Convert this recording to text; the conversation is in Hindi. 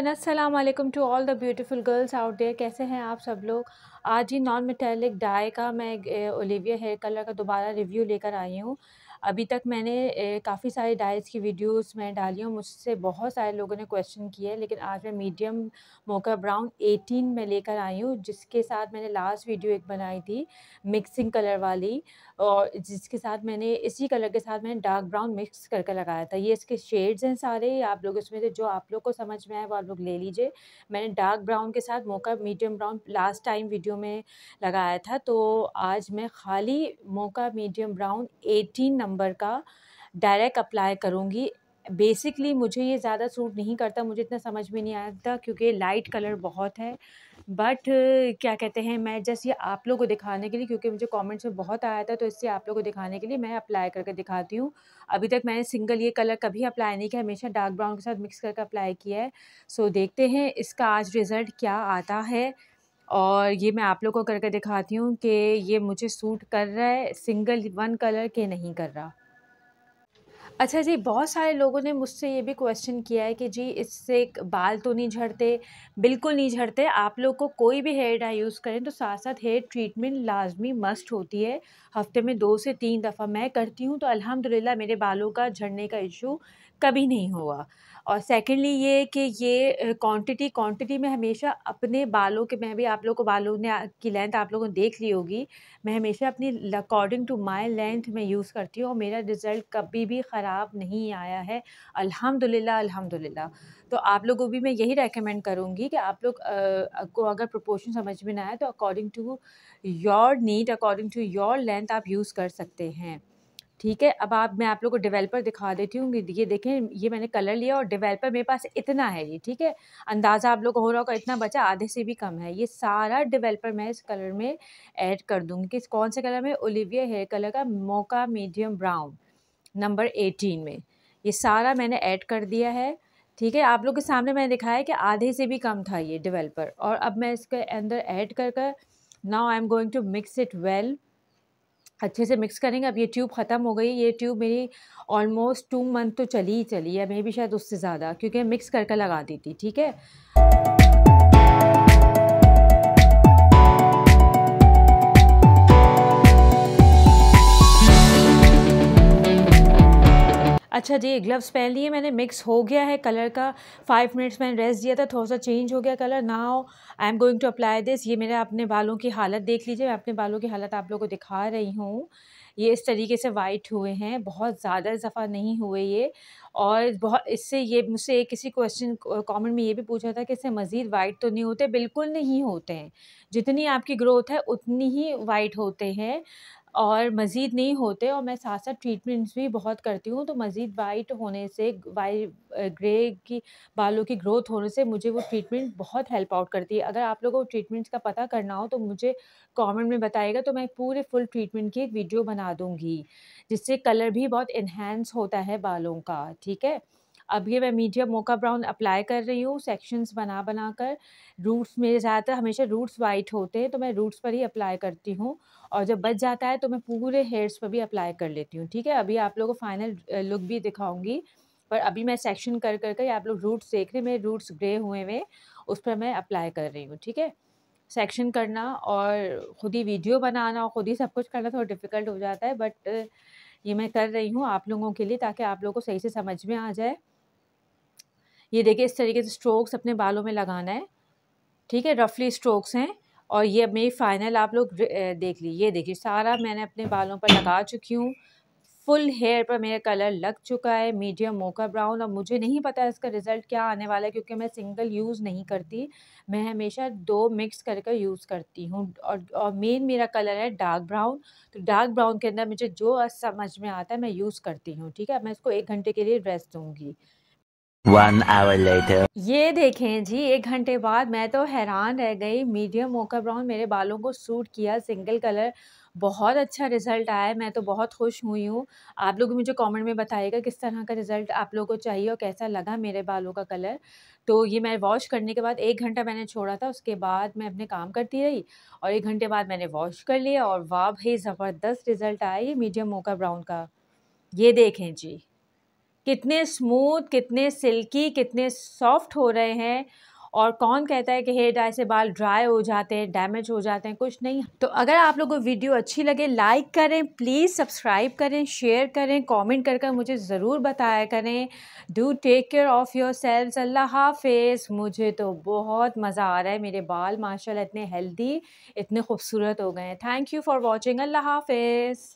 एवरीवन अस्सलाम वालेकुम to all the beautiful girls out there कैसे हैं आप सब लोग आज ही नॉन मेटेलिक डाई का मैं ओलिविया हेयर कलर का दोबारा रिव्यू लेकर आई हूँ अभी तक मैंने काफ़ी सारे डाइट्स की वीडियोस मैं डाली हूँ मुझसे बहुत सारे लोगों ने क्वेश्चन किए लेकिन आज मैं मीडियम मोका ब्राउन 18 में लेकर आई हूँ जिसके साथ मैंने लास्ट वीडियो एक बनाई थी मिक्सिंग कलर वाली और जिसके साथ मैंने इसी कलर के साथ मैंने डार्क ब्राउन मिक्स करके लगाया था ये इसके शेड्स हैं सारे आप लोग इसमें से जो आप लोग को समझ में आए वो आप लोग ले लीजिए मैंने डार्क ब्राउन के साथ mocha medium brown last time video में लगाया था तो आज मैं खाली mocha medium brown eighteen number number का डायरेक्ट अप्लाई करूँगी बेसिकली मुझे ये ज़्यादा सूट नहीं करता मुझे इतना समझ में नहीं आता क्योंकि लाइट कलर बहुत है बट क्या कहते हैं मैं जस्ट ये आप लोगों को दिखाने के लिए क्योंकि मुझे कमेंट्स में बहुत आया था तो इससे आप लोगों को दिखाने के लिए मैं अप्लाई करके दिखाती हूँ अभी तक मैंने सिंगल ये कलर कभी अप्लाई नहीं किया हमेशा डार्क ब्राउन के साथ मिक्स करके अप्लाई किया है सो देखते हैं इसका आज रिज़ल्ट क्या आता है और ये मैं आप लोग को करके दिखाती हूँ कि ये मुझे सूट कर रहा है सिंगल वन कलर के नहीं कर रहा अच्छा जी बहुत सारे लोगों ने मुझसे ये भी क्वेश्चन किया है कि जी इससे बाल तो नहीं झड़ते बिल्कुल नहीं झड़ते आप लोग को कोई भी हेयर डाई यूज़ करें तो साथ साथ हेयर ट्रीटमेंट लाजमी मस्ट होती है हफ्ते में दो से तीन दफ़ा मैं करती हूँ तो अल्हम्दुलिल्लाह मेरे बालों का झड़ने का इशू कभी नहीं हुआ और सेकेंडली ये कि ये क्वांटिटी क्वांटिटी में हमेशा अपने बालों के मैं भी आप लोग को बालों ने की लेंथ आप लोगों ने देख ली होगी मैं हमेशा अपनी अकॉर्डिंग टू माय लेंथ में यूज़ करती हूँ और मेरा रिज़ल्ट कभी भी ख़राब नहीं आया है अल्हम्दुलिल्लाह अल्हम्दुलिल्लाह तो आप लोगों भी मैं यही रेकमेंड करूँगी कि आप लोग को अगर प्रोपोर्शन समझ में ना आए तो according to your need according to your length आप यूज़ कर सकते हैं ठीक है अब आप मैं आप लोग को डेवलपर दिखा देती हूँ ये देखें ये मैंने कलर लिया और डेवलपर मेरे पास इतना है ये ठीक है अंदाज़ा आप लोग को हो रहा होगा इतना बचा आधे से भी कम है ये सारा डेवलपर मैं इस कलर में ऐड कर दूँगी किस कौन से कलर में ओलिविया हेयर कलर का mocha medium brown number eighteen में ये सारा मैंने ऐड कर दिया है ठीक है आप लोग के सामने मैंने दिखाया कि आधे से भी कम था ये डिवेल्पर और अब मैं इसके अंदर ऐड कर कर now I am going to mix it well अच्छे से मिक्स करेंगे अब ये ट्यूब ख़त्म हो गई ये ट्यूब मेरी ऑलमोस्ट टू मंथ तो चली ही चली है मे भी शायद उससे ज़्यादा क्योंकि मिक्स करके लगा दी थी ठीक है अच्छा जी ग्लव्स पहन लिए मैंने मिक्स हो गया है कलर का फाइव मिनट्स मैंने रेस्ट दिया था थोड़ा सा चेंज हो गया colour now I am going to apply this ये मेरे अपने बालों की हालत देख लीजिए मैं अपने बालों की हालत आप लोगों को दिखा रही हूँ ये इस तरीके से वाइट हुए हैं बहुत ज़्यादा इजाफा नहीं हुए ये और बहुत इससे ये मुझसे किसी क्वेश्चन कमेंट में ये भी पूछा था कि इससे मज़ीद वाइट तो नहीं होते बिल्कुल नहीं होते हैं जितनी आपकी ग्रोथ है उतनी ही वाइट होते हैं और मज़ीद नहीं होते और मैं साथ साथ ट्रीटमेंट्स भी बहुत करती हूँ तो मज़ीद वाइट होने से वाइट ग्रे की बालों की ग्रोथ होने से मुझे वो ट्रीटमेंट बहुत हेल्प आउट करती है अगर आप लोगों को ट्रीटमेंट्स का पता करना हो तो मुझे कमेंट में बताएगा तो मैं पूरे फुल ट्रीटमेंट की एक वीडियो बना दूँगी जिससे कलर भी बहुत इन्हेंस होता है बालों का ठीक है अब ये मैं मीडियम मोका ब्राउन अप्लाई कर रही हूँ सेक्शंस बना बना कर रूट्स मेरे ज़्यादातर हमेशा रूट्स वाइट होते हैं तो मैं रूट्स पर ही अप्लाई करती हूँ और जब बच जाता है तो मैं पूरे हेयर्स पर भी अप्लाई कर लेती हूँ ठीक है अभी आप लोगों को फाइनल लुक भी दिखाऊंगी पर अभी मैं सेक्शन कर कर कर आप लोग रूट्स देख रहे हैं मेरे रूट्स ग्रे हुए हुए उस पर मैं अप्लाई कर रही हूँ ठीक है सेक्शन करना और ख़ुद ही वीडियो बनाना और ख़ुद ही सब कुछ करना थोड़ा डिफ़िकल्ट हो जाता है बट ये मैं कर रही हूँ आप लोगों के लिए ताकि आप लोगों को सही से समझ में आ जाए ये देखिए इस तरीके से स्ट्रोक्स अपने बालों में लगाना है ठीक है रफली स्ट्रोक्स हैं और ये मेरी फाइनल आप लोग देख लीजिए ये देखिए सारा मैंने अपने बालों पर लगा चुकी हूँ फुल हेयर पर मेरा कलर लग चुका है मीडियम मोका ब्राउन और मुझे नहीं पता इसका रिज़ल्ट क्या आने वाला है क्योंकि मैं सिंगल यूज़ नहीं करती मैं हमेशा दो मिक्स कर कर यूज़ करती हूँ और और मेन मेरा कलर है डार्क ब्राउन तो डार्क ब्राउन के अंदर मुझे जो समझ में आता है मैं यूज़ करती हूँ ठीक है मैं इसको एक घंटे के लिए ड्रेस दूँगी One hour later. ये देखें जी एक घंटे बाद मैं तो हैरान रह गई मीडियम मोका ब्राउन मेरे बालों को सूट किया सिंगल कलर बहुत अच्छा रिज़ल्ट आया है मैं तो बहुत खुश हुई हूँ आप लोग मुझे कमेंट में बताइएगा किस तरह का रिज़ल्ट आप लोगों को चाहिए और कैसा लगा मेरे बालों का कलर तो ये मैं वॉश करने के बाद एक घंटा मैंने छोड़ा था उसके बाद मैं अपने काम करती रही और एक घंटे बाद मैंने वॉश कर लिया और वाह भाई ज़बरदस्त रिज़ल्ट आया ये मीडियम मोका ब्राउन का ये देखें जी कितने स्मूथ कितने सिल्की कितने सॉफ्ट हो रहे हैं और कौन कहता है कि हेयर डाई से बाल ड्राई हो जाते हैं डैमेज हो जाते हैं कुछ नहीं तो अगर आप लोगों को वीडियो अच्छी लगे लाइक करें प्लीज़ सब्सक्राइब करें शेयर करें कॉमेंट कर कर मुझे ज़रूर बताया करें do take care of yourself अल्लाह हाफेज़ मुझे तो बहुत मज़ा आ रहा है मेरे बाल माशाल्लाह इतने हेल्दी इतने खूबसूरत हो गए हैं थैंक यू फॉर वॉचिंग अल्लाह हाफेज़